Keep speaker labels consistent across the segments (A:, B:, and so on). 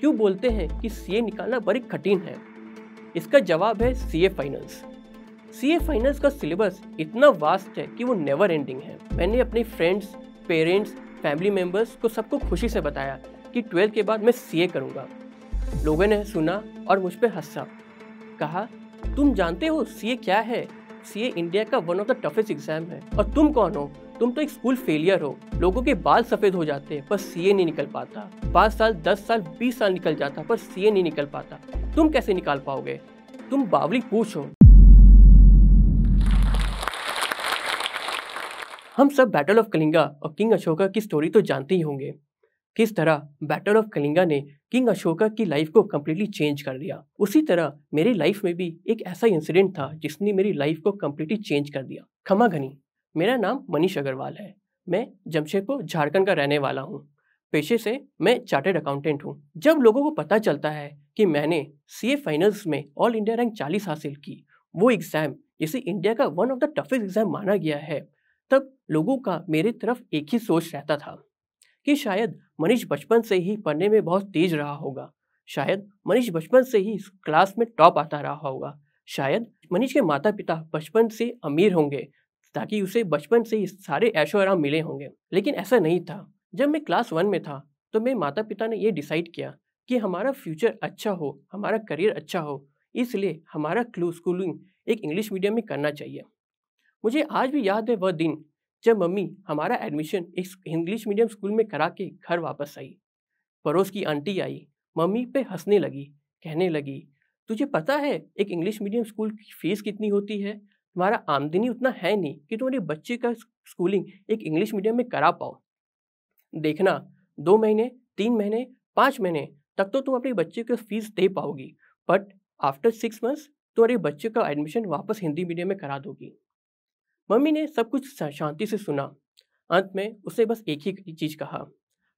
A: क्यों बोलते हैं कि सी निकालना बड़ी कठिन है इसका जवाब है C A finals C A finals का सिलेबस इतना वास्ट है कि वो नेवर एंडिंग है मैंने अपने फ्रेंड्स पेरेंट्स फैमिली मेम्बर्स को सबको खुशी से बताया कि ट्वेल्थ के बाद मैं सी ए करूँगा लोगों ने सुना और मुझ पर हंसा कहा तुम जानते हो सी ए क्या है सी ए इंडिया का one of the toughest exam है और तुम कौन हो तुम तो एक स्कूल फेलियर हो लोगों के बाल सफेद हो जाते हैं पर सीए नहीं निकल पाता पाँच साल दस साल बीस साल निकल जाता पर सीए नहीं निकल पाता तुम कैसे निकाल पाओगे तुम बावली पूछो हम सब बैटल ऑफ कलिंगा और किंग अशोका की स्टोरी तो जानते ही होंगे किस तरह बैटल ऑफ कलिंगा ने किंग अशोका की लाइफ को कम्प्लीटली चेंज कर दिया उसी तरह मेरी लाइफ में भी एक ऐसा इंसिडेंट था जिसने मेरी लाइफ को कम्प्लीटली चेंज कर दिया खमा घनी मेरा नाम मनीष अग्रवाल है मैं जमशेदपुर झारखंड का रहने वाला हूँ पेशे से मैं चार्टेड अकाउंटेंट हूँ जब लोगों को पता चलता है कि मैंने सी ए फाइनल्स में ऑल इंडिया रैंक चालीस हासिल की वो एग्ज़ाम जिसे इंडिया का one of the toughest exam माना गया है तब लोगों का मेरी तरफ एक ही सोच रहता था कि शायद मनीष बचपन से ही पढ़ने में बहुत तेज रहा होगा शायद मनीष बचपन से ही क्लास में टॉप आता रहा होगा शायद मनीष के माता पिता बचपन से अमीर होंगे ताकि उसे बचपन से ही सारे ऐशो आराम मिले होंगे लेकिन ऐसा नहीं था जब मैं क्लास वन में था तो मेरे माता पिता ने ये डिसाइड किया कि हमारा फ्यूचर अच्छा हो हमारा करियर अच्छा हो इसलिए हमारा क्लू स्कूलिंग एक इंग्लिश मीडियम में करना चाहिए मुझे आज भी याद है वह दिन जब मम्मी हमारा एडमिशन एक इंग्लिश मीडियम स्कूल में करा के घर वापस आई पड़ोस की आंटी आई मम्मी पे हंसने लगी कहने लगी तुझे पता है एक इंग्लिश मीडियम स्कूल की फ़ीस कितनी होती है तुम्हारा आमदनी उतना है नहीं कि तुम्हारे बच्चे का स्कूलिंग एक इंग्लिश मीडियम में करा पाओ देखना दो महीने तीन महीने पाँच महीने तक तो तुम अपने बच्चे को फीस दे पाओगी बट आफ्टर सिक्स मंथ्स तुम्हारे बच्चे का एडमिशन वापस हिंदी मीडियम में करा दोगी मम्मी ने सब कुछ शांति से सुना अंत में उसने बस एक ही चीज़ कहा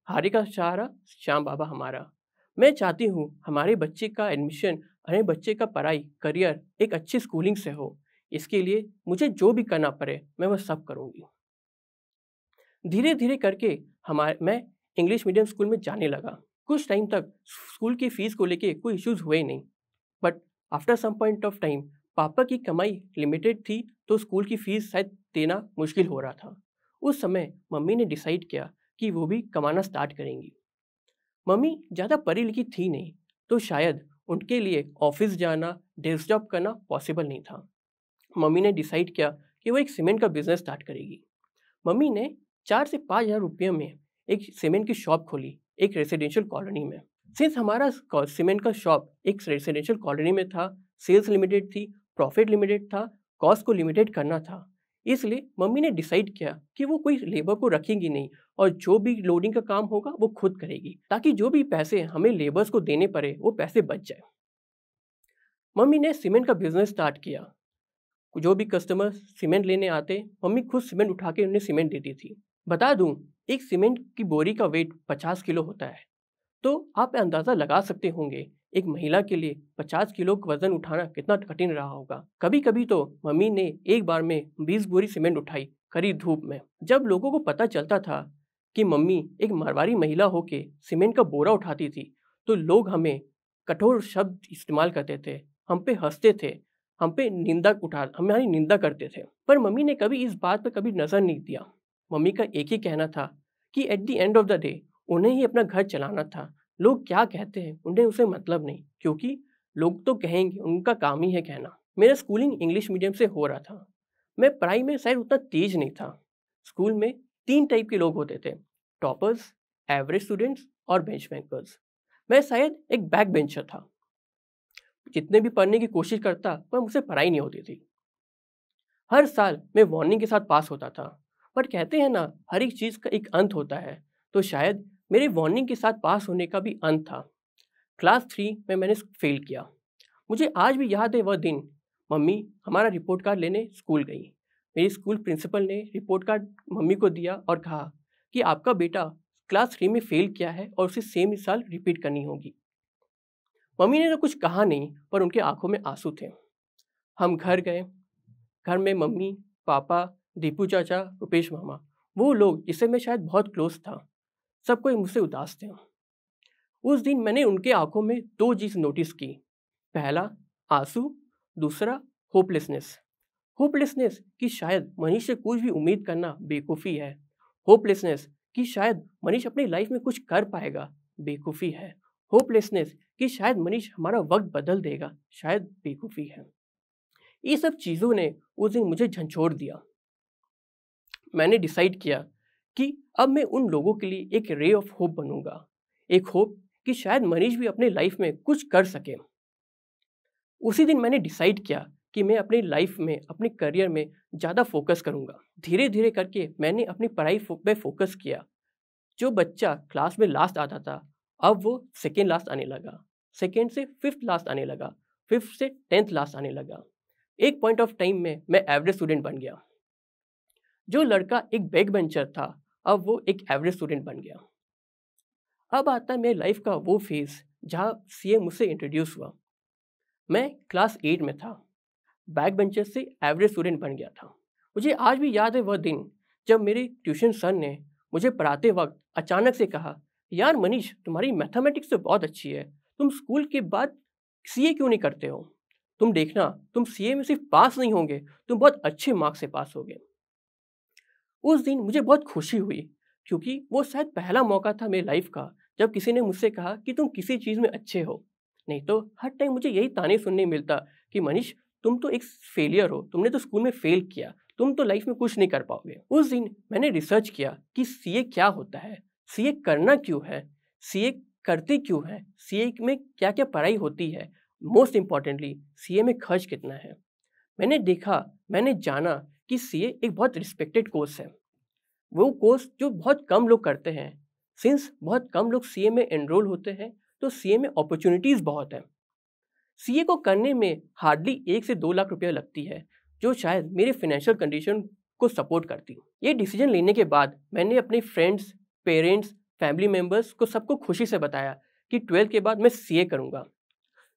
A: हारे का सहारा श्याम बाबा हमारा मैं चाहती हूँ हमारे बच्चे का एडमिशन हमारे बच्चे का पढ़ाई करियर एक अच्छी स्कूलिंग से हो इसके लिए मुझे जो भी करना पड़े मैं वह सब करूँगी धीरे धीरे करके हमारे मैं इंग्लिश मीडियम स्कूल में जाने लगा कुछ टाइम तक स्कूल की फ़ीस को लेके कोई इश्यूज हुए नहीं but after some point of time पापा की कमाई लिमिटेड थी तो स्कूल की फ़ीस शायद देना मुश्किल हो रहा था उस समय मम्मी ने डिसाइड किया कि वो भी कमाना स्टार्ट करेंगी मम्मी ज़्यादा पढ़ी लिखी थी नहीं तो शायद उनके लिए ऑफिस जाना डेस्क जॉब करना पॉसिबल नहीं था मम्मी ने डिसाइड किया कि वो एक सीमेंट का बिजनेस स्टार्ट करेगी मम्मी ने चार से पाँच हज़ार रुपये में एक सीमेंट की शॉप खोली एक रेजिडेंशियल कॉलोनी में सिंस हमारा सीमेंट का शॉप एक रेजिडेंशियल कॉलोनी में था सेल्स लिमिटेड थी प्रॉफिट लिमिटेड था कॉस्ट को लिमिटेड करना था इसलिए मम्मी ने डिसाइड किया कि वो कोई लेबर को रखेंगी नहीं और जो भी लोडिंग का काम होगा वो खुद करेगी ताकि जो भी पैसे हमें लेबर्स को देने पड़े वो पैसे बच जाए मम्मी ने सीमेंट का बिजनेस स्टार्ट किया जो भी कस्टमर सीमेंट लेने आते मम्मी खुद सीमेंट उठा के उन्हें सीमेंट देती थी बता दूं एक सीमेंट की बोरी का वेट 50 किलो होता है तो आप अंदाज़ा लगा सकते होंगे एक महिला के लिए 50 किलो का वजन उठाना कितना कठिन रहा होगा कभी कभी तो मम्मी ने एक बार में 20 बोरी सीमेंट उठाई खरी धूप में जब लोगों को पता चलता था कि मम्मी एक मारवाड़ी महिला होके सीमेंट का बोरा उठाती थी तो लोग हमें कठोर शब्द इस्तेमाल करते थे हम पे हंसते थे हम पे निंदा उठा हम हमारी निंदा करते थे पर मम्मी ने कभी इस बात पर कभी नज़र नहीं दिया मम्मी का एक ही कहना था कि at the end of the day उन्हें ही अपना घर चलाना था लोग क्या कहते हैं उन्हें उसे मतलब नहीं क्योंकि लोग तो कहेंगे उनका काम ही है कहना मेरा स्कूलिंग इंग्लिश मीडियम से हो रहा था मैं पढ़ाई में शायद उतना तेज नहीं था स्कूल में तीन टाइप के लोग होते थे टॉपर्स एवरेज स्टूडेंट्स और बेंच बैंकर्स मैं शायद एक बैक बेंचर था जितने भी पढ़ने की कोशिश करता पर मुझसे पढ़ाई नहीं होती थी हर साल मैं वार्निंग के साथ पास होता था पर कहते हैं ना हर एक चीज़ का एक अंत होता है तो शायद मेरे वार्निंग के साथ पास होने का भी अंत था क्लास थ्री में मैंने फेल किया मुझे आज भी याद है वह दिन मम्मी हमारा रिपोर्ट कार्ड लेने स्कूल गई मेरी स्कूल प्रिंसिपल ने रिपोर्ट कार्ड मम्मी को दिया और कहा कि आपका बेटा क्लास थ्री में फेल किया है और उसे सेम साल रिपीट करनी होगी मम्मी ने तो कुछ कहा नहीं पर उनके आंखों में आंसू थे हम घर गए घर में मम्मी पापा दीपू चाचा रुपेश मामा वो लोग जिससे मैं शायद बहुत क्लोज था सब कोई मुझसे उदास थे उस दिन मैंने उनके आंखों में दो चीज़ नोटिस की पहला आंसू दूसरा होपलेसनेस होपलेसनेस कि शायद मनीष से कुछ भी उम्मीद करना बेकूफ़ी है होपलेसनेस कि शायद मनीष अपनी लाइफ में कुछ कर पाएगा बेकूफ़ी है होपलेसनेस कि शायद मनीष हमारा वक्त बदल देगा शायद बेवकूफ़ी है ये सब चीज़ों ने उस दिन मुझे झंझोड़ दिया मैंने डिसाइड किया कि अब मैं उन लोगों के लिए एक रे ऑफ होप बनूंगा एक होप कि शायद मनीष भी अपने लाइफ में कुछ कर सके उसी दिन मैंने डिसाइड किया कि मैं अपनी लाइफ में अपने करियर में ज़्यादा फोकस करूँगा धीरे धीरे करके मैंने अपनी पढ़ाई पे फोकस किया जो बच्चा क्लास में लास्ट आता था अब वो सेकेंड लास्ट आने लगा सेकेंड से फिफ्थ लास्ट आने लगा फिफ्थ से टेंथ लास्ट आने लगा एक पॉइंट ऑफ टाइम में मैं एवरेज स्टूडेंट बन गया जो लड़का एक बैग बेंचर था अब वो एक एवरेज स्टूडेंट बन गया अब आता है मेरे लाइफ का वो फेज़ जहाँ सी ए मुझसे इंट्रोड्यूस हुआ मैं क्लास एट में था बैक बेंचर से एवरेज स्टूडेंट बन गया था मुझे आज भी याद है वह दिन जब मेरे ट्यूशन सर ने मुझे पढ़ाते वक्त अचानक से कहा यार मनीष तुम्हारी मैथमेटिक्स तो बहुत अच्छी है तुम स्कूल के बाद सी क्यों नहीं करते हो तुम देखना तुम सी में सिर्फ पास नहीं होंगे तुम बहुत अच्छे मार्क्स से पास होगे उस दिन मुझे बहुत खुशी हुई क्योंकि वो शायद पहला मौका था मेरी लाइफ का जब किसी ने मुझसे कहा कि तुम किसी चीज़ में अच्छे हो नहीं तो हर टाइम मुझे यही ताने सुनने मिलता कि मनीष तुम तो एक फेलियर हो तुमने तो स्कूल में फेल किया तुम तो लाइफ में कुछ नहीं कर पाओगे उस दिन मैंने रिसर्च किया कि सीए क्या होता है ए करना क्यों है ए करते क्यों है ए में क्या क्या पढ़ाई होती है मोस्ट इम्पॉर्टेंटली ए में खर्च कितना है मैंने देखा मैंने जाना कि ए एक बहुत रिस्पेक्टेड कोर्स है वो कोर्स जो बहुत कम लोग करते हैं सिंस बहुत कम लोग ए में एनरोल होते हैं तो ए में अपॉर्चुनिटीज़ बहुत हैं ए को करने में हार्डली एक से दो लाख रुपया लगती है जो शायद मेरे फिनेंशियल कंडीशन को सपोर्ट करती ये डिसीजन लेने के बाद मैंने अपने फ्रेंड्स पेरेंट्स फैमिली मेम्बर्स को सबको खुशी से बताया कि ट्वेल्थ के बाद मैं सी ए करूँगा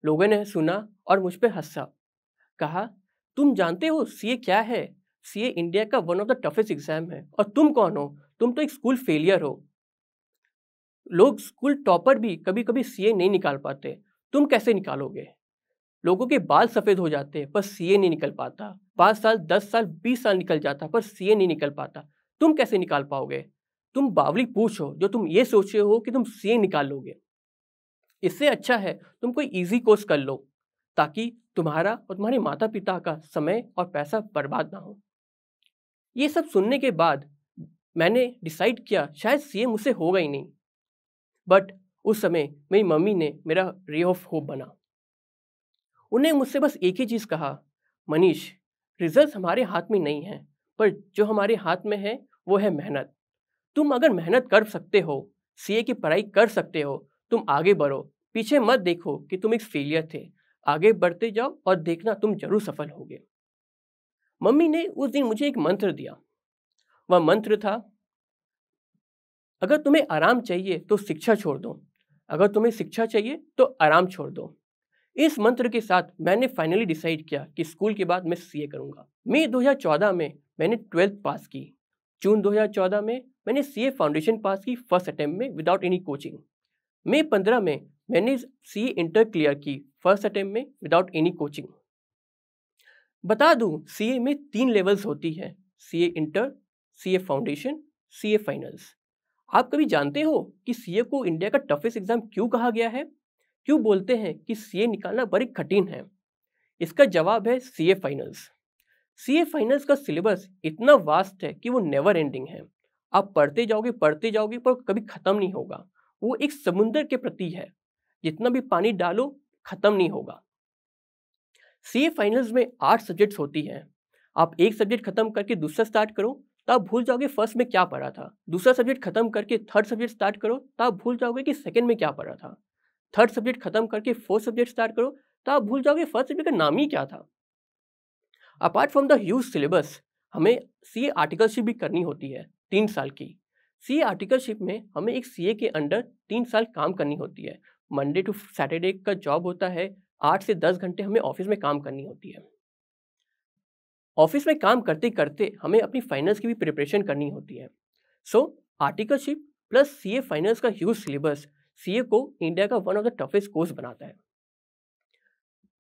A: लोगों ने सुना और मुझ पर हंसा कहा तुम जानते हो सी ए क्या है सी ए इंडिया का one of the toughest exam है और तुम कौन हो तुम तो एक स्कूल फेलियर हो लोग स्कूल टॉपर भी कभी कभी सी ए नहीं निकाल पाते तुम कैसे निकालोगे लोगों के बाल सफ़ेद हो जाते हैं पर सीए नहीं निकल पाता पाँच साल दस साल बीस साल निकल जाता पर सी ए नहीं निकल पाता तुम कैसे निकाल पाओगे तुम बावली पूछो जो तुम ये सोचे हो कि तुम सी निकाल लोगे इससे अच्छा है तुम कोई ईजी कोर्स कर लो ताकि तुम्हारा और तुम्हारे माता पिता का समय और पैसा बर्बाद ना हो ये सब सुनने के बाद मैंने डिसाइड किया शायद सी ए मुझसे होगा ही नहीं बट उस समय मेरी मम्मी ने मेरा रे ऑफ होप बना उन्हें मुझसे बस एक ही चीज़ कहा मनीष रिजल्ट हमारे हाथ में नहीं है पर जो हमारे हाथ में है वो है मेहनत तुम अगर मेहनत कर सकते हो सीए की पढ़ाई कर सकते हो तुम आगे बढ़ो पीछे मत देखो कि तुम एक फेलियर थे आगे बढ़ते जाओ और देखना तुम जरूर सफल होगे मम्मी ने उस दिन मुझे एक मंत्र दिया वह मंत्र था अगर तुम्हें आराम चाहिए तो शिक्षा छोड़ दो अगर तुम्हें शिक्षा चाहिए तो आराम छोड़ दो इस मंत्र के साथ मैंने फाइनली डिसाइड किया कि स्कूल के बाद मैं सीए करूंगा मई 2014 में मैंने ट्वेल्थ पास की जून 2014 में मैंने सी फाउंडेशन पास की फर्स्ट अटैम्प्ट में विदाउट एनी कोचिंग मई पंद्रह में मैंने सी इंटर क्लियर की फर्स्ट अटैम्प्ट में विदाउट एनी कोचिंग बता दूं सी में तीन लेवल्स होती है C inter C foundation C finals आप कभी जानते हो कि सी को इंडिया का टफेस्ट एग्ज़ाम क्यों कहा गया है क्यों बोलते हैं कि सी निकालना बड़ी कठिन है इसका जवाब है सी फाइनल्स सी फाइनल्स का सिलेबस इतना वास्ट है कि वो नेवर एंडिंग है आप पढ़ते जाओगे पढ़ते जाओगे पर कभी ख़त्म नहीं होगा वो एक समुंदर के प्रति है जितना भी पानी डालो ख़त्म नहीं होगा सी फाइनल्स में आठ सब्जेक्ट्स होती हैं आप एक सब्जेक्ट खत्म करके दूसरा स्टार्ट करो तो आप भूल जाओगे फर्स्ट में क्या पढ़ा था दूसरा सब्जेक्ट खत्म करके थर्ड सब्जेक्ट स्टार्ट करो तो आप भूल जाओगे कि सेकंड में क्या पढ़ा था थर्ड सब्जेक्ट खत्म करके फोर्थ सब्जेक्ट स्टार्ट करो तो आप भूल जाओगे फर्स्ट सब्जेक्ट का नाम ही क्या था apart from the huge syllabus हमें सी आर्टिकलशिप भी करनी होती है तीन साल की सी आर्टिकलशिप में हमें एक सी के अंडर तीन साल काम करनी होती है मंडे टू सैटरडे का जॉब होता है आठ से दस घंटे हमें ऑफिस में काम करनी होती है ऑफिस में काम करते करते हमें अपनी फाइनेंस की भी प्रिपरेशन करनी होती है so articleship plus C A finance का ह्यूज सिलेबस ए को इंडिया का one of the toughest course बनाता है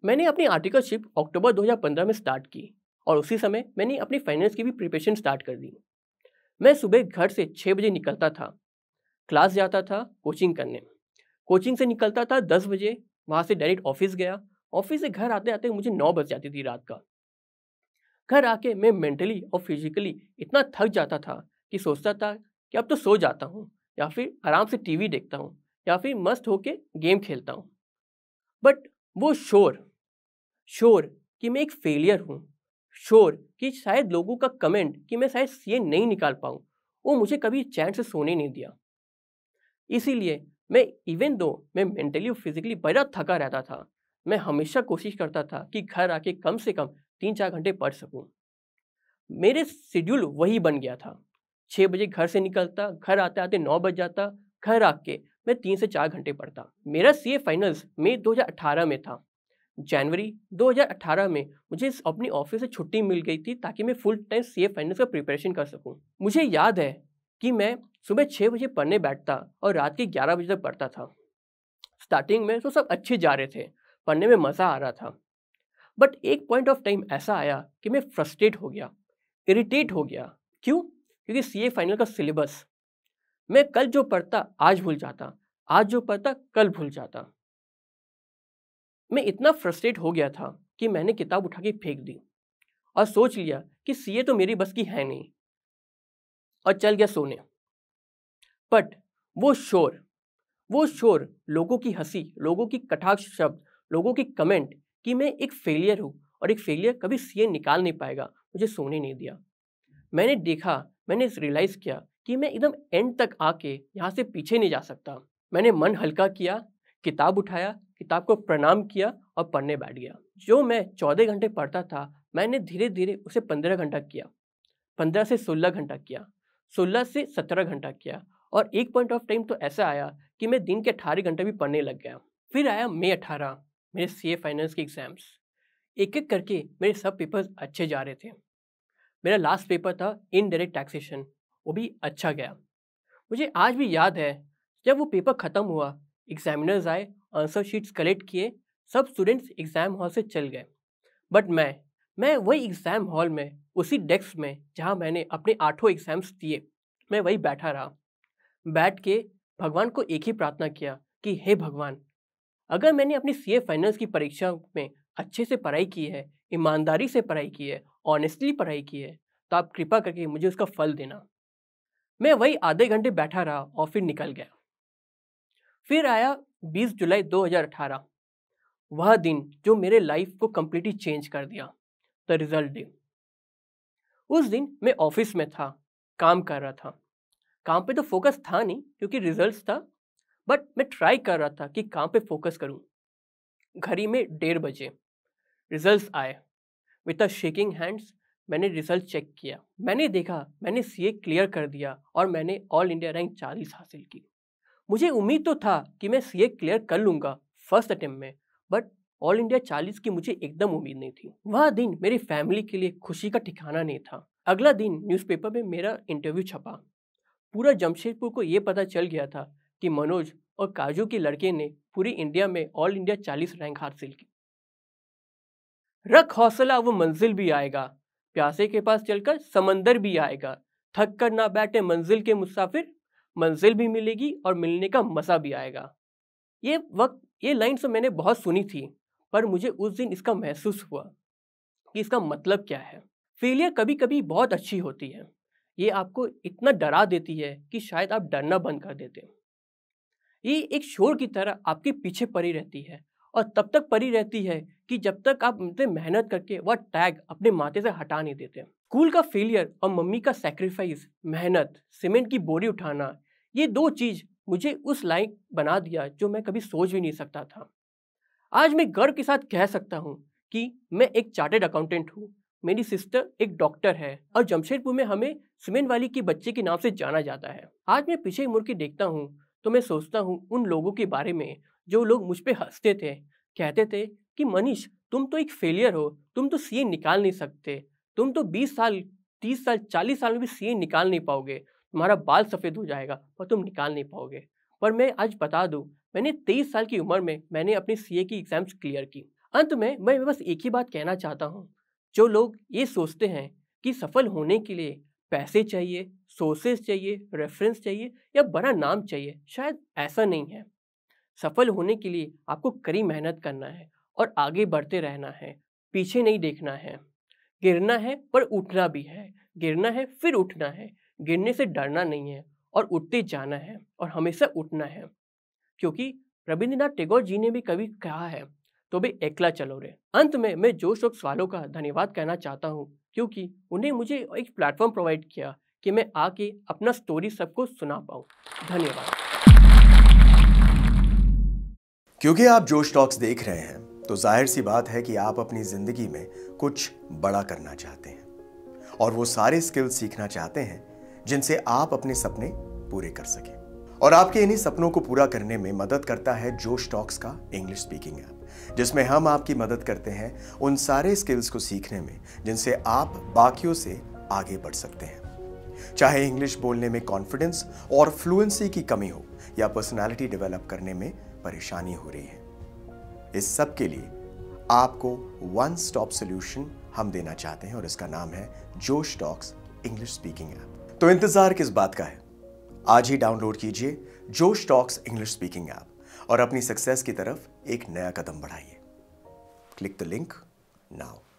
A: मैंने अपनी आर्टिकलशिप अक्टूबर 2015 में स्टार्ट की और उसी समय मैंने अपनी फाइनेंस की भी प्रिपरेशन स्टार्ट कर दी मैं सुबह घर से छः बजे निकलता था क्लास जाता था कोचिंग करने कोचिंग से निकलता था दस बजे वहाँ से डायरेक्ट ऑफिस गया ऑफिस से घर आते आते मुझे नौ बज जाती थी रात का घर आके मैं मेंटली और फिजिकली इतना थक जाता था कि सोचता था कि अब तो सो जाता हूँ या फिर आराम से टीवी देखता हूँ या फिर मस्त होके गेम खेलता हूँ बट वो शोर शोर कि मैं एक फेलियर हूँ श्योर कि शायद लोगों का कमेंट कि मैं शायद सी नहीं निकाल पाऊँ वो मुझे कभी चैन से सोने नहीं दिया इसीलिए मैं इवन दो मैं मेंटली और फिजिकली बड़ा थका रहता था मैं हमेशा कोशिश करता था कि घर आके कम से कम तीन चार घंटे पढ़ सकूं मेरे शेड्यूल वही बन गया था छः बजे घर से निकलता घर आते आते नौ बज जाता घर आके मैं तीन से चार घंटे पढ़ता मेरा सी फाइनल्स मई 2018 में था जनवरी 2018 में मुझे इस अपनी ऑफिस से छुट्टी मिल गई थी ताकि मैं फुल टाइम सी फाइनेंस का प्रिपरेशन कर सकूँ मुझे याद है कि मैं सुबह छः बजे पढ़ने बैठता और रात के ग्यारह बजे तक पढ़ता था स्टार्टिंग में तो सब अच्छे जा रहे थे पढ़ने में मज़ा आ रहा था बट एक पॉइंट ऑफ टाइम ऐसा आया कि मैं फ्रस्ट्रेट हो गया इरिटेट हो गया क्यों क्योंकि सी फाइनल का सिलेबस मैं कल जो पढ़ता आज भूल जाता आज जो पढ़ता कल भूल जाता मैं इतना फ्रस्ट्रेट हो गया था कि मैंने किताब उठा के फेंक दी और सोच लिया कि सीए तो मेरी बस की है नहीं और चल गया सोने बट वो शोर वो शोर लोगों की हंसी लोगों की कटाक्ष शब्द लोगों की कमेंट कि मैं एक फेलियर हूँ और एक फेलियर कभी सीए निकाल नहीं पाएगा मुझे सोने नहीं दिया मैंने देखा मैंने रियलाइज़ किया कि मैं एकदम एंड तक आके यहाँ से पीछे नहीं जा सकता मैंने मन हल्का किया किताब उठाया किताब को प्रणाम किया और पढ़ने बैठ गया जो मैं चौदह घंटे पढ़ता था मैंने धीरे धीरे उसे पंद्रह घंटा किया पंद्रह से सोलह घंटा किया सोलह से सत्रह घंटा किया और एक पॉइंट ऑफ टाइम तो ऐसा आया कि मैं दिन के अठारह घंटे भी पढ़ने लग गया फिर आया मई अठारह मेरे सी ए फाइनेंस के एग्ज़ाम्स एक एक करके मेरे सब पेपर्स अच्छे जा रहे थे मेरा लास्ट पेपर था इनडायरेक्ट टैक्सेशन वो भी अच्छा गया मुझे आज भी याद है जब वो पेपर ख़त्म हुआ एग्जामिनर्स आए आंसर शीट्स कलेक्ट किए सब स्टूडेंट्स एग्ज़ाम हॉल से चल गए बट मैं मैं वही एग्ज़ाम हॉल में उसी डेस्क में जहाँ मैंने अपने आठों एग्ज़ाम्स दिए मैं वही बैठा रहा बैठ के भगवान को एक ही प्रार्थना किया कि हे भगवान अगर मैंने अपनी सी ए फाइनल्स की परीक्षा में अच्छे से पढ़ाई की है ईमानदारी से पढ़ाई की है ऑनेस्टली पढ़ाई की है तो आप कृपा करके मुझे उसका फल देना मैं वही आधे घंटे बैठा रहा और फिर निकल गया फिर आया 20 जुलाई 2018 वह दिन जो मेरे लाइफ को कम्प्लीटली चेंज कर दिया द रिजल्ट डे उस दिन मैं ऑफिस में था काम कर रहा था काम पे तो फोकस था नहीं क्योंकि रिजल्ट्स था बट मैं ट्राई कर रहा था कि काम पे फोकस करूं घड़ी में डेढ़ बजे रिजल्ट्स आए विथ अ शेकिंग हैंड्स मैंने रिजल्ट चेक किया मैंने देखा मैंने सीए क्लियर कर दिया और मैंने ऑल इंडिया रैंक चालीस हासिल की मुझे उम्मीद तो था कि मैं सी क्लियर कर लूँगा फर्स्ट अटैम्प्ट में बट ऑल इंडिया चालीस की मुझे एकदम उम्मीद नहीं थी वह दिन मेरी फैमिली के लिए खुशी का ठिकाना नहीं था अगला दिन न्यूज़पेपर में मेरा इंटरव्यू छपा पूरा जमशेदपुर को ये पता चल गया था कि मनोज और काजू के लड़के ने पूरी इंडिया में ऑल इंडिया चालीस रैंक हासिल की रख हौसला वो मंजिल भी आएगा प्यासे के पास चलकर समंदर भी आएगा थक कर ना बैठे मंजिल के मुसाफिर मंजिल भी मिलेगी और मिलने का मज़ा भी आएगा ये वक्त ये लाइन तो मैंने बहुत सुनी थी पर मुझे उस दिन इसका महसूस हुआ कि इसका मतलब क्या है फेलियर कभी कभी बहुत अच्छी होती है ये आपको इतना डरा देती है कि शायद आप डरना बंद कर देते ये एक शोर की तरह आपके पीछे पड़ी रहती है और तब तक पड़ी रहती है कि जब तक आप उनसे मेहनत करके वह टैग अपने माथे से हटा नहीं देते स्कूल का फेलियर और मम्मी का सेक्रीफाइस मेहनत सीमेंट की बोरी उठाना ये दो चीज़ मुझे उस लाइक बना दिया जो मैं कभी सोच भी नहीं सकता था आज मैं गर्व के साथ कह सकता हूँ कि मैं एक चार्टेड अकाउंटेंट हूँ मेरी सिस्टर एक डॉक्टर है और जमशेदपुर में हमें सीमेंट वाली के बच्चे के नाम से जाना जाता है आज मैं पीछे मुड़ के देखता हूँ तो मैं सोचता हूँ उन लोगों के बारे में जो लोग मुझ पर हंसते थे कहते थे कि मनीष तुम तो एक फेलियर हो तुम तो सीए निकाल नहीं सकते तुम तो बीस साल तीस साल चालीस साल में भी सीएन निकाल नहीं पाओगे तुम्हारा बाल सफ़ेद हो जाएगा और तुम निकाल नहीं पाओगे पर मैं आज बता दूँ मैंने तेईस साल की उम्र में मैंने अपनी सी की एग्ज़ाम्स क्लियर की अंत में मैं बस एक ही बात कहना चाहता हूँ जो लोग ये सोचते हैं कि सफल होने के लिए पैसे चाहिए सोर्सेज चाहिए रेफरेंस चाहिए या बड़ा नाम चाहिए शायद ऐसा नहीं है सफल होने के लिए आपको कड़ी मेहनत करना है और आगे बढ़ते रहना है पीछे नहीं देखना है गिरना है पर उठना भी है गिरना है फिर उठना है गिरने से डरना नहीं है और उठते जाना है और हमेशा उठना है क्योंकि रविंद्रनाथ टैगोर जी ने भी कभी कहा है तो भी एकला चलो रे अंत में मैं जोश और सवालों का धन्यवाद कहना चाहता हूँ क्योंकि उन्हें मुझे एक प्लेटफॉर्म प्रोवाइड किया कि मैं आके अपना स्टोरी सबको सुना पाऊँ धन्यवाद क्योंकि आप जोश टॉक्स देख रहे हैं तो जाहिर सी बात है कि आप अपनी ज़िंदगी में कुछ बड़ा करना चाहते हैं और वो सारे स्किल्स सीखना चाहते हैं जिनसे आप अपने सपने पूरे कर सकें और आपके इन्हीं सपनों को पूरा करने में मदद करता है जो स्टॉक्स का इंग्लिश स्पीकिंग ऐप जिसमें हम आपकी मदद करते हैं उन सारे स्किल्स को सीखने में जिनसे आप बाकियों से आगे बढ़ सकते हैं चाहे इंग्लिश बोलने में कॉन्फिडेंस और फ्लुएंसी की कमी हो या पर्सनालिटी डेवलप करने में परेशानी हो रही है इस सब के लिए आपको वन स्टॉप सोल्यूशन हम देना चाहते हैं और इसका नाम है जोश टॉक्स इंग्लिश स्पीकिंग ऐप तो इंतजार किस बात का है आज ही डाउनलोड कीजिए जोश टॉक्स इंग्लिश स्पीकिंग ऐप और अपनी सक्सेस की तरफ एक नया कदम बढ़ाइए क्लिक द लिंक नाउ